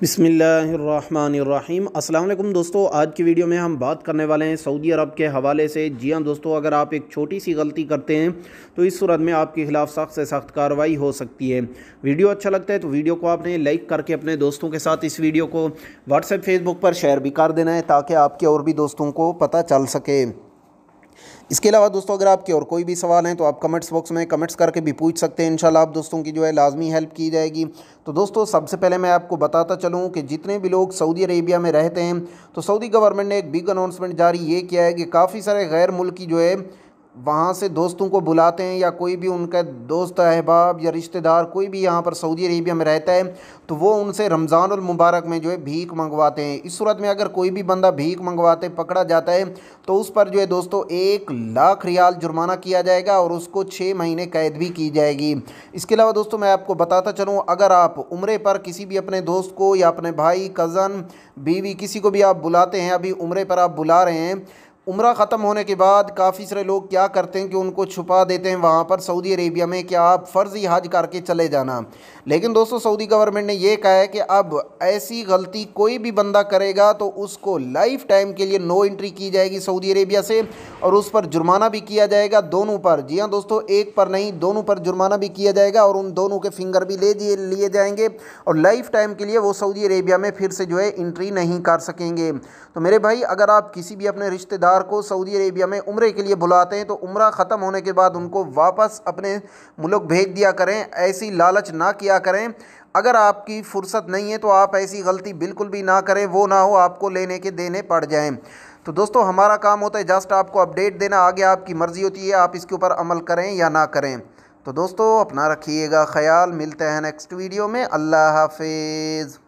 बिसमीम अल्लाम दोस्तों आज की वीडियो में हम बात करने वाले हैं सऊदी अरब के हवाले से जी हाँ दोस्तों अगर आप एक छोटी सी गलती करते हैं तो इस सूरत में आपके खिलाफ सख्त से सख्त कार्रवाई हो सकती है वीडियो अच्छा लगता है तो वीडियो को आपने लाइक करके अपने दोस्तों के साथ इस वीडियो को व्हाट्सएप फेसबुक पर शेयर भी कर देना है ताकि आपके और भी दोस्तों को पता चल सके इसके अलावा दोस्तों अगर आपके और कोई भी सवाल हैं तो आप कमेंट्स बॉक्स में कमेंट्स करके भी पूछ सकते हैं इंशाल्लाह आप दोस्तों की जो है लाजमी हेल्प की जाएगी तो दोस्तों सबसे पहले मैं आपको बताता चलूँ कि जितने भी लोग सऊदी अरेबिया में रहते हैं तो सऊदी गवर्नमेंट ने एक बिग अनाउंसमेंट जारी ये किया है कि काफ़ी सारे गैर मुल्की जो है वहाँ से दोस्तों को बुलाते हैं या कोई भी उनका दोस्त अहबाब या रिश्तेदार कोई भी यहाँ पर सऊदी अरेबिया में रहता है तो वो उनसे रमज़ान मुबारक में जो है भीख मंगवाते हैं इस सूरत में अगर कोई भी बंदा भीख मंगवाते पकड़ा जाता है तो उस पर जो है दोस्तों एक लाख रियाल जुर्माना किया जाएगा और उसको छः महीने कैद भी की जाएगी इसके अलावा दोस्तों मैं आपको बताता चलूँ अगर आप उम्र पर किसी भी अपने दोस्त को या अपने भाई कज़न बीवी किसी को भी आप बुलाते हैं अभी उम्र पर आप बुला रहे हैं उम्र ख़त्म होने के बाद काफ़ी सारे लोग क्या करते हैं कि उनको छुपा देते हैं वहाँ पर सऊदी अरेबिया में कि आप फ़र्ज़ी हज करके चले जाना लेकिन दोस्तों सऊदी गवर्नमेंट ने यह कहा है कि अब ऐसी गलती कोई भी बंदा करेगा तो उसको लाइफ टाइम के लिए नो एंट्री की जाएगी सऊदी अरेबिया से और उस पर जुर्माना भी किया जाएगा दोनों पर जी हाँ दोस्तों एक पर नहीं दोनों पर जुर्माना भी किया जाएगा और उन दोनों के फिंगर भी ले लिए जाएंगे और लाइफ टाइम के लिए वो सऊदी अरेबिया में फिर से जो है इंट्री नहीं कर सकेंगे तो मेरे भाई अगर आप किसी भी अपने रिश्तेदार सरकार को सऊदी अरेबिया में उम्र के लिए बुलाते हैं तो उम्र ख़त्म होने के बाद उनको वापस अपने मुल्क भेज दिया करें ऐसी लालच ना किया करें अगर आपकी फ़ुर्सत नहीं है तो आप ऐसी गलती बिल्कुल भी ना करें वो ना हो आपको लेने के देने पड़ जाएँ तो दोस्तों हमारा काम होता है जस्ट आपको अपडेट देना आगे आपकी मर्ज़ी होती है आप इसके ऊपर अमल करें या ना करें तो दोस्तों अपना रखिएगा ख्याल मिलते हैं नेक्स्ट वीडियो में अल्लाह हाफिज़